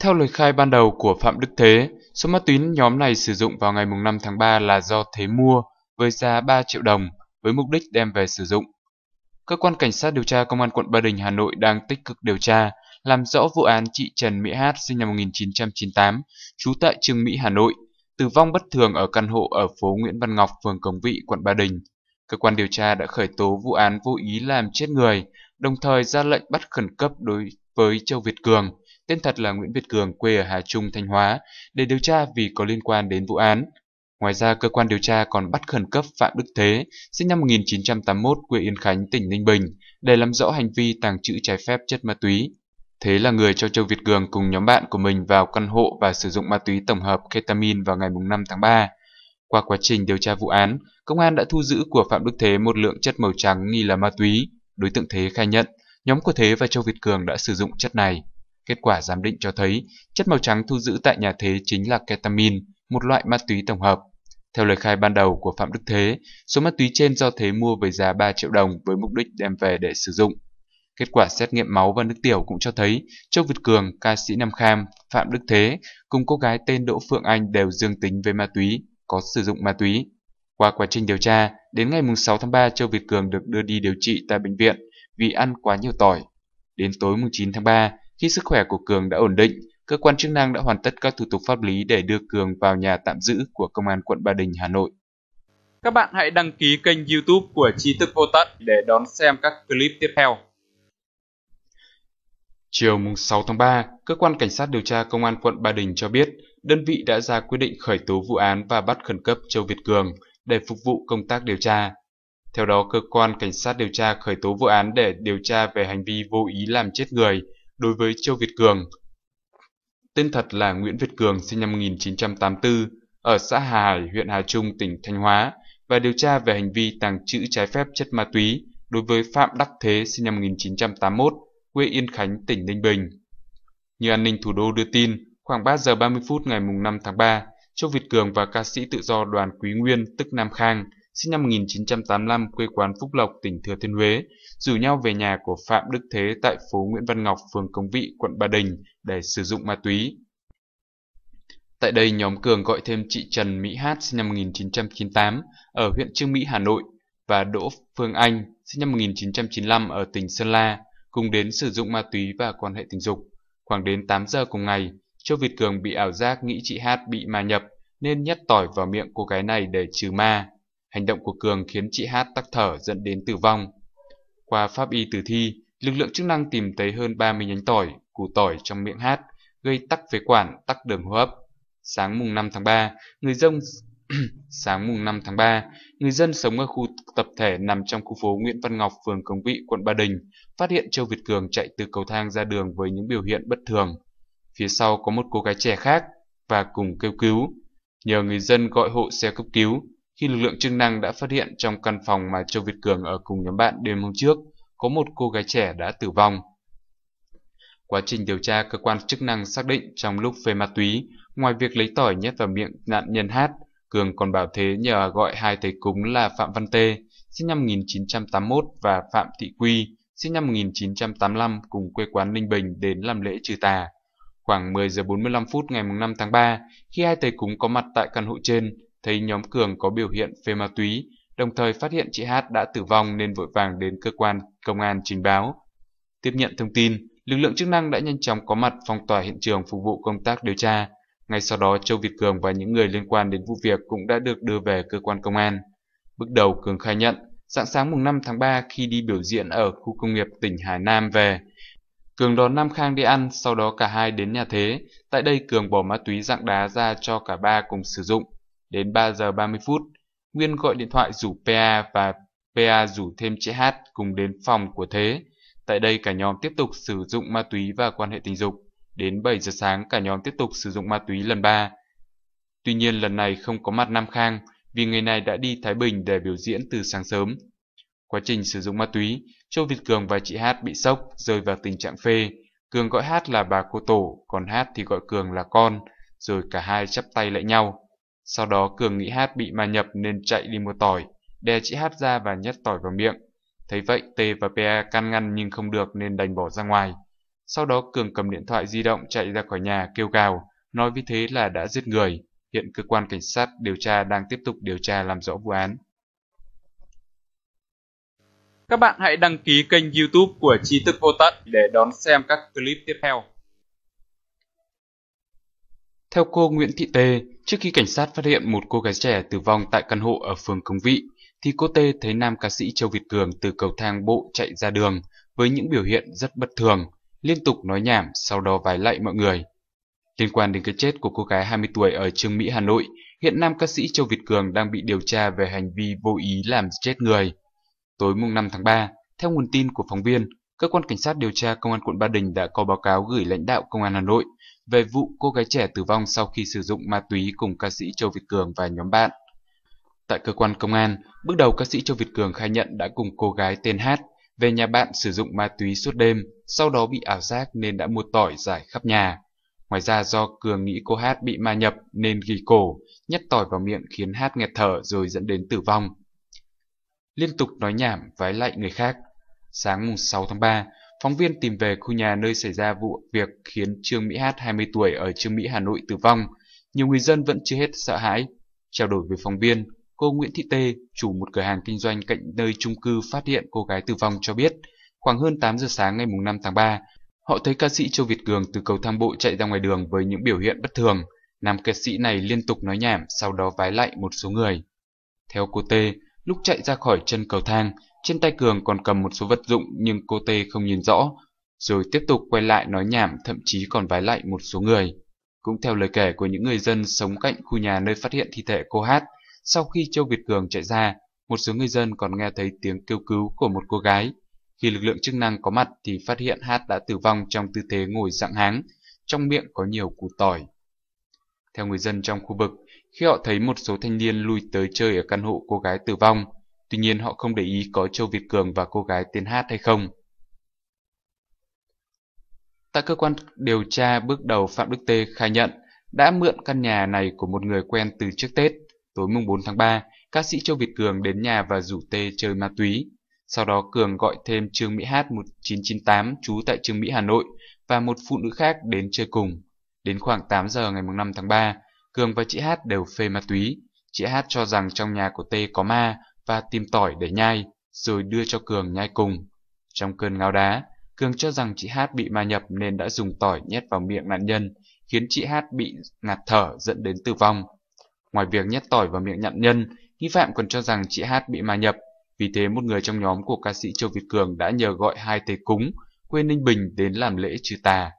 Theo lời khai ban đầu của Phạm Đức Thế, số ma túy nhóm này sử dụng vào ngày 5 tháng 3 là do Thế mua với giá 3 triệu đồng với mục đích đem về sử dụng. Cơ quan Cảnh sát điều tra Công an quận Ba Đình Hà Nội đang tích cực điều tra, làm rõ vụ án chị Trần Mỹ Hát sinh năm 1998, trú tại Trường Mỹ, Hà Nội, tử vong bất thường ở căn hộ ở phố Nguyễn Văn Ngọc, phường Cống Vị, quận Ba Đình. Cơ quan điều tra đã khởi tố vụ án vô ý làm chết người, đồng thời ra lệnh bắt khẩn cấp đối với Châu Việt Cường, tên thật là Nguyễn Việt Cường quê ở Hà Trung, Thanh Hóa, để điều tra vì có liên quan đến vụ án. Ngoài ra, cơ quan điều tra còn bắt khẩn cấp Phạm Đức Thế, sinh năm 1981, quê Yên Khánh, tỉnh Ninh Bình, để làm rõ hành vi tàng trữ trái phép chất ma túy. Thế là người cho Châu Việt Cường cùng nhóm bạn của mình vào căn hộ và sử dụng ma túy tổng hợp ketamin vào ngày 5 tháng 3. Qua quá trình điều tra vụ án, công an đã thu giữ của Phạm Đức Thế một lượng chất màu trắng nghi là ma túy. Đối tượng Thế khai nhận, nhóm của Thế và Châu Việt Cường đã sử dụng chất này. Kết quả giám định cho thấy chất màu trắng thu giữ tại nhà Thế chính là ketamin, một loại ma túy tổng hợp. Theo lời khai ban đầu của Phạm Đức Thế, số ma túy trên do Thế mua với giá 3 triệu đồng với mục đích đem về để sử dụng. Kết quả xét nghiệm máu và nước tiểu cũng cho thấy Châu Việt Cường, ca sĩ Nam Kham, Phạm Đức Thế cùng cô gái tên Đỗ Phượng Anh đều dương tính với ma túy, có sử dụng ma túy. Qua quá trình điều tra, đến ngày 6 tháng 3 Châu Việt Cường được đưa đi điều trị tại bệnh viện vì ăn quá nhiều tỏi. Đến tối 9 tháng 3, khi sức khỏe của Cường đã ổn định, cơ quan chức năng đã hoàn tất các thủ tục pháp lý để đưa Cường vào nhà tạm giữ của Công an quận Ba Đình, Hà Nội. Các bạn hãy đăng ký kênh YouTube của tri Thức Vô Tận để đón xem các clip tiếp theo. Chiều 6 tháng 3, cơ quan cảnh sát điều tra công an quận Ba Đình cho biết, đơn vị đã ra quyết định khởi tố vụ án và bắt khẩn cấp Châu Việt Cường để phục vụ công tác điều tra. Theo đó, cơ quan cảnh sát điều tra khởi tố vụ án để điều tra về hành vi vô ý làm chết người đối với Châu Việt Cường. Tên thật là Nguyễn Việt Cường sinh năm 1984 ở xã Hà Hải, huyện Hà Trung, tỉnh Thanh Hóa và điều tra về hành vi tàng trữ trái phép chất ma túy đối với Phạm Đắc Thế sinh năm 1981, quê Yên Khánh, tỉnh Ninh Bình. Như an ninh thủ đô đưa tin, khoảng 3 giờ 30 phút ngày 5 tháng 3, Châu Việt Cường và ca sĩ tự do đoàn Quý Nguyên tức Nam Khang – sinh năm 1985 quê quán Phúc Lộc, tỉnh Thừa Thiên Huế, rủ nhau về nhà của Phạm Đức Thế tại phố Nguyễn Văn Ngọc, phường Công Vị, quận Ba Đình để sử dụng ma túy. Tại đây, nhóm Cường gọi thêm chị Trần Mỹ Hát sinh năm 1998 ở huyện Trương Mỹ, Hà Nội và Đỗ Phương Anh sinh năm 1995 ở tỉnh Sơn La cùng đến sử dụng ma túy và quan hệ tình dục. Khoảng đến 8 giờ cùng ngày, Châu Việt Cường bị ảo giác nghĩ chị Hát bị ma nhập nên nhét tỏi vào miệng cô gái này để trừ ma. Hành động của Cường khiến chị Hát tắc thở dẫn đến tử vong. Qua pháp y tử thi, lực lượng chức năng tìm thấy hơn 30 nhánh tỏi, củ tỏi trong miệng Hát, gây tắc phế quản, tắc đường hô hấp. Sáng mùng 5 tháng 3, người dân sáng mùng 5 tháng 3, người dân sống ở khu tập thể nằm trong khu phố Nguyễn Văn Ngọc, phường Cống Vị, quận Ba Đình, phát hiện Châu Việt Cường chạy từ cầu thang ra đường với những biểu hiện bất thường. Phía sau có một cô gái trẻ khác và cùng kêu cứu. Nhờ người dân gọi hộ xe cấp cứu, khi lực lượng chức năng đã phát hiện trong căn phòng mà Châu Việt Cường ở cùng nhóm bạn đêm hôm trước có một cô gái trẻ đã tử vong. Quá trình điều tra, cơ quan chức năng xác định trong lúc phê ma túy, ngoài việc lấy tỏi nhét vào miệng nạn nhân hát, Cường còn bảo thế nhờ gọi hai thầy cúng là Phạm Văn Tê, sinh năm 1981 và Phạm Thị Quy, sinh năm 1985 cùng quê quán Ninh Bình đến làm lễ trừ tà. Khoảng 10 giờ 45 phút ngày 5 tháng 3, khi hai thầy cúng có mặt tại căn hộ trên, thấy nhóm Cường có biểu hiện phê ma túy, đồng thời phát hiện chị Hát đã tử vong nên vội vàng đến cơ quan công an trình báo. Tiếp nhận thông tin, lực lượng chức năng đã nhanh chóng có mặt phong tỏa hiện trường phục vụ công tác điều tra. Ngay sau đó, Châu Việt Cường và những người liên quan đến vụ việc cũng đã được đưa về cơ quan công an. Bước đầu, Cường khai nhận, dạng sáng mùng 5 tháng 3 khi đi biểu diễn ở khu công nghiệp tỉnh Hải Nam về, Cường đón Nam Khang đi ăn, sau đó cả hai đến nhà Thế. Tại đây Cường bỏ ma túy dạng đá ra cho cả ba cùng sử dụng. Đến 3 giờ 30 phút, Nguyên gọi điện thoại rủ PA và PA rủ thêm chị Hát cùng đến phòng của Thế. Tại đây cả nhóm tiếp tục sử dụng ma túy và quan hệ tình dục. Đến 7 giờ sáng cả nhóm tiếp tục sử dụng ma túy lần 3. Tuy nhiên lần này không có mặt Nam Khang vì người này đã đi Thái Bình để biểu diễn từ sáng sớm. Quá trình sử dụng ma túy, Châu Việt Cường và chị Hát bị sốc, rơi vào tình trạng phê. Cường gọi Hát là bà cô tổ, còn Hát thì gọi Cường là con, rồi cả hai chắp tay lại nhau. Sau đó Cường nghĩ Hát bị ma nhập nên chạy đi mua tỏi, đè chị Hát ra và nhét tỏi vào miệng. Thấy vậy, T và pe can ngăn nhưng không được nên đành bỏ ra ngoài. Sau đó Cường cầm điện thoại di động chạy ra khỏi nhà kêu gào, nói với thế là đã giết người. Hiện cơ quan cảnh sát điều tra đang tiếp tục điều tra làm rõ vụ án. Các bạn hãy đăng ký kênh youtube của Trí Thức Vô Tận để đón xem các clip tiếp theo. Theo cô Nguyễn Thị Tê, trước khi cảnh sát phát hiện một cô gái trẻ tử vong tại căn hộ ở phường Cống Vị, thì cô Tê thấy nam ca sĩ Châu Việt Cường từ cầu thang bộ chạy ra đường với những biểu hiện rất bất thường, liên tục nói nhảm sau đó vái lạy mọi người. Liên quan đến cái chết của cô gái 20 tuổi ở Trương Mỹ, Hà Nội, hiện nam ca sĩ Châu Việt Cường đang bị điều tra về hành vi vô ý làm chết người. Tối mùng 5 tháng 3, theo nguồn tin của phóng viên, cơ quan cảnh sát điều tra công an quận Ba Đình đã có báo cáo gửi lãnh đạo công an Hà Nội về vụ cô gái trẻ tử vong sau khi sử dụng ma túy cùng ca sĩ Châu Việt Cường và nhóm bạn. Tại cơ quan công an, bước đầu ca sĩ Châu Việt Cường khai nhận đã cùng cô gái tên Hát về nhà bạn sử dụng ma túy suốt đêm, sau đó bị ảo giác nên đã mua tỏi giải khắp nhà. Ngoài ra do Cường nghĩ cô Hát bị ma nhập nên ghi cổ, nhét tỏi vào miệng khiến Hát nghẹt thở rồi dẫn đến tử vong. Liên tục nói nhảm vái lại người khác. Sáng 6 tháng 3, Phóng viên tìm về khu nhà nơi xảy ra vụ việc khiến Trương Mỹ Hát 20 tuổi ở Trương Mỹ Hà Nội tử vong. Nhiều người dân vẫn chưa hết sợ hãi. Trao đổi với phóng viên, cô Nguyễn Thị Tê, chủ một cửa hàng kinh doanh cạnh nơi chung cư phát hiện cô gái tử vong cho biết, khoảng hơn 8 giờ sáng ngày 5 tháng 3, họ thấy ca sĩ Châu Việt Cường từ cầu thang bộ chạy ra ngoài đường với những biểu hiện bất thường. Nam ca sĩ này liên tục nói nhảm, sau đó vái lại một số người. Theo cô Tê, Lúc chạy ra khỏi chân cầu thang, trên tay Cường còn cầm một số vật dụng nhưng cô Tê không nhìn rõ, rồi tiếp tục quay lại nói nhảm thậm chí còn vái lại một số người. Cũng theo lời kể của những người dân sống cạnh khu nhà nơi phát hiện thi thể cô Hát, sau khi Châu Việt Cường chạy ra, một số người dân còn nghe thấy tiếng kêu cứu của một cô gái. Khi lực lượng chức năng có mặt thì phát hiện Hát đã tử vong trong tư thế ngồi dạng háng, trong miệng có nhiều củ tỏi. Theo người dân trong khu vực, khi họ thấy một số thanh niên lui tới chơi ở căn hộ cô gái tử vong. Tuy nhiên họ không để ý có Châu Việt Cường và cô gái tên Hát hay không. Tại cơ quan điều tra bước đầu Phạm Đức Tê khai nhận đã mượn căn nhà này của một người quen từ trước Tết. Tối mùng 4 tháng 3, ca sĩ Châu Việt Cường đến nhà và rủ Tê chơi ma túy. Sau đó Cường gọi thêm Trương Mỹ Hát 1998 trú tại Trương Mỹ Hà Nội và một phụ nữ khác đến chơi cùng. Đến khoảng 8 giờ ngày 5 tháng 3, Cường và chị Hát đều phê ma túy. Chị Hát cho rằng trong nhà của T có ma và tìm tỏi để nhai, rồi đưa cho Cường nhai cùng. Trong cơn ngáo đá, Cường cho rằng chị Hát bị ma nhập nên đã dùng tỏi nhét vào miệng nạn nhân, khiến chị Hát bị ngạt thở dẫn đến tử vong. Ngoài việc nhét tỏi vào miệng nạn nhân, nghi phạm còn cho rằng chị Hát bị ma nhập. Vì thế một người trong nhóm của ca sĩ Châu Việt Cường đã nhờ gọi hai thầy cúng quê Ninh Bình đến làm lễ trừ tà.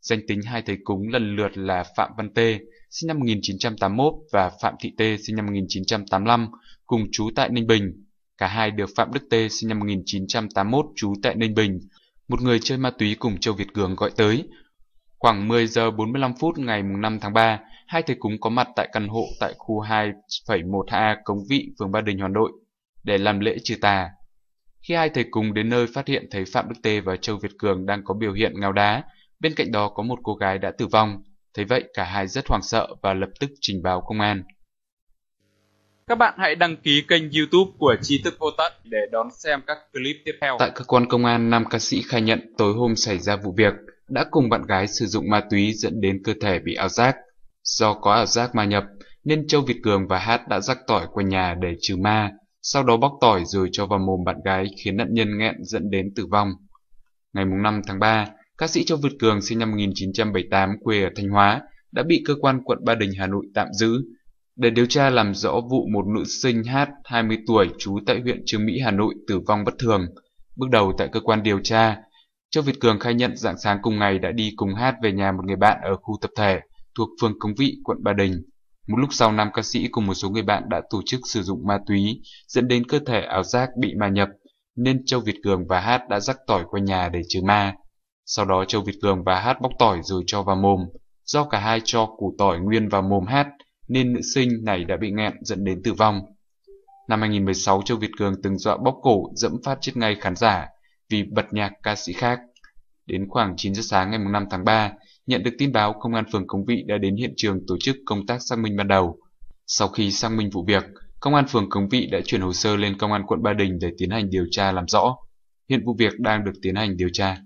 Danh tính hai thầy cúng lần lượt là Phạm Văn Tê, sinh năm 1981 và Phạm Thị Tê sinh năm 1985, cùng chú tại Ninh Bình. Cả hai được Phạm Đức Tê sinh năm 1981 chú tại Ninh Bình, một người chơi ma túy cùng Châu Việt Cường gọi tới. Khoảng 10 giờ 45 phút ngày 5 tháng 3, hai thầy cúng có mặt tại căn hộ tại khu 2,1A Cống Vị, phường Ba Đình, Hà Nội để làm lễ trừ tà. Khi hai thầy cúng đến nơi phát hiện thấy Phạm Đức Tê và Châu Việt Cường đang có biểu hiện ngào đá, Bên cạnh đó có một cô gái đã tử vong, Thế vậy cả hai rất hoảng sợ và lập tức trình báo công an. Các bạn hãy đăng ký kênh youtube của Tri thức Vô Tận để đón xem các clip tiếp theo. Tại cơ quan công an, nam ca sĩ khai nhận tối hôm xảy ra vụ việc đã cùng bạn gái sử dụng ma túy dẫn đến cơ thể bị ảo giác. Do có ảo giác ma nhập nên Châu Việt Cường và Hát đã rắc tỏi quanh nhà để trừ ma, sau đó bóc tỏi rồi cho vào mồm bạn gái khiến nạn nhân nghẹn dẫn đến tử vong. Ngày 5 tháng 3, Ca sĩ Châu Việt Cường sinh năm 1978 quê ở Thanh Hóa đã bị cơ quan quận Ba Đình Hà Nội tạm giữ để điều tra làm rõ vụ một nữ sinh hát 20 tuổi trú tại huyện Trương Mỹ Hà Nội tử vong bất thường. Bước đầu tại cơ quan điều tra, Châu Việt Cường khai nhận dạng sáng cùng ngày đã đi cùng hát về nhà một người bạn ở khu tập thể thuộc phường Cống Vị, quận Ba Đình. Một lúc sau nam ca sĩ cùng một số người bạn đã tổ chức sử dụng ma túy, dẫn đến cơ thể ảo giác bị ma nhập, nên Châu Việt Cường và Hát đã rắc tỏi qua nhà để trừ ma. Sau đó Châu Việt Cường và Hát bóc tỏi rồi cho vào mồm. Do cả hai cho củ tỏi nguyên vào mồm Hát, nên nữ sinh này đã bị nghẹn dẫn đến tử vong. Năm 2016, Châu Việt Cường từng dọa bóc cổ dẫm phát chết ngay khán giả vì bật nhạc ca sĩ khác. Đến khoảng 9 giờ sáng ngày 5 tháng 3, nhận được tin báo Công an phường Cống Vị đã đến hiện trường tổ chức công tác xác minh ban đầu. Sau khi xác minh vụ việc, Công an phường Cống Vị đã chuyển hồ sơ lên Công an quận Ba Đình để tiến hành điều tra làm rõ. Hiện vụ việc đang được tiến hành điều tra.